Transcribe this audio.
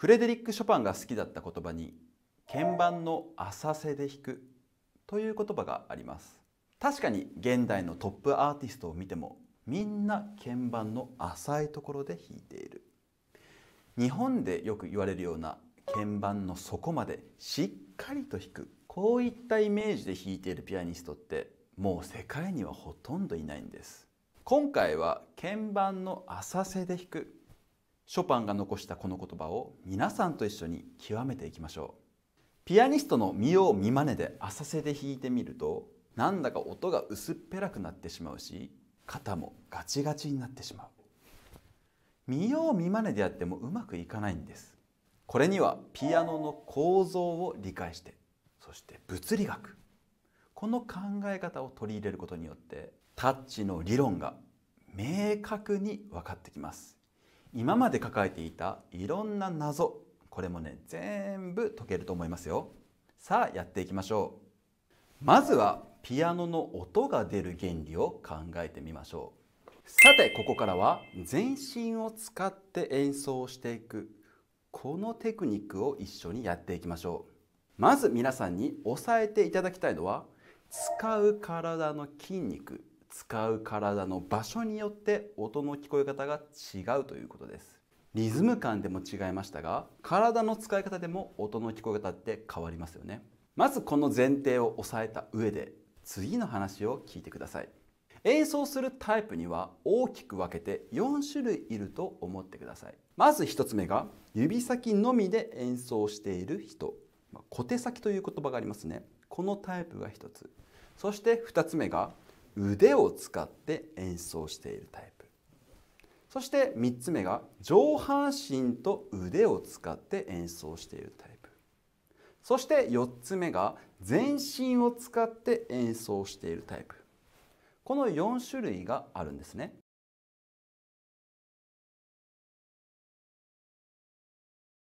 フレデリック・ショパンが好きだった言葉に鍵盤の浅瀬で弾くという言葉があります確かに現代のトップアーティストを見てもみんな鍵盤の浅いところで弾いている日本でよく言われるような鍵盤の底までしっかりと弾くこういったイメージで弾いているピアニストってもう世界にはほとんどいないんです今回は鍵盤の浅瀬で弾くショパンが残したこの言葉を皆さんと一緒に極めていきましょうピアニストの見よう見まねで浅瀬で弾いてみるとなんだか音が薄っぺらくなってしまうし肩もガチガチになってしまう見よう見まねでやってもうまくいかないんですこれにはピアノの構造を理解してそして物理学この考え方を取り入れることによってタッチの理論が明確に分かってきます今まで抱えていたいろんな謎これもね全部解けると思いますよさあやっていきましょうまずはピアノの音が出る原理を考えてみましょうさてここからは全身を使って演奏していくこのテクニックを一緒にやっていきましょうまず皆さんに押さえていただきたいのは使う体の筋肉使う体の場所によって音の聞こえ方が違うということですリズム感でも違いましたが体の使い方でも音の聞こえ方って変わりますよねまずこの前提を押さえた上で次の話を聞いてください演奏するタイプには大きく分けて4種類いると思ってくださいまず1つ目が指先のみで演奏している人小手先という言葉がありますねこのタイプが1つそして2つ目が腕を使って演奏しているタイプそして3つ目が上半身と腕を使って演奏しているタイプそして4つ目が全身を使って演奏しているタイプこの4種類があるんですね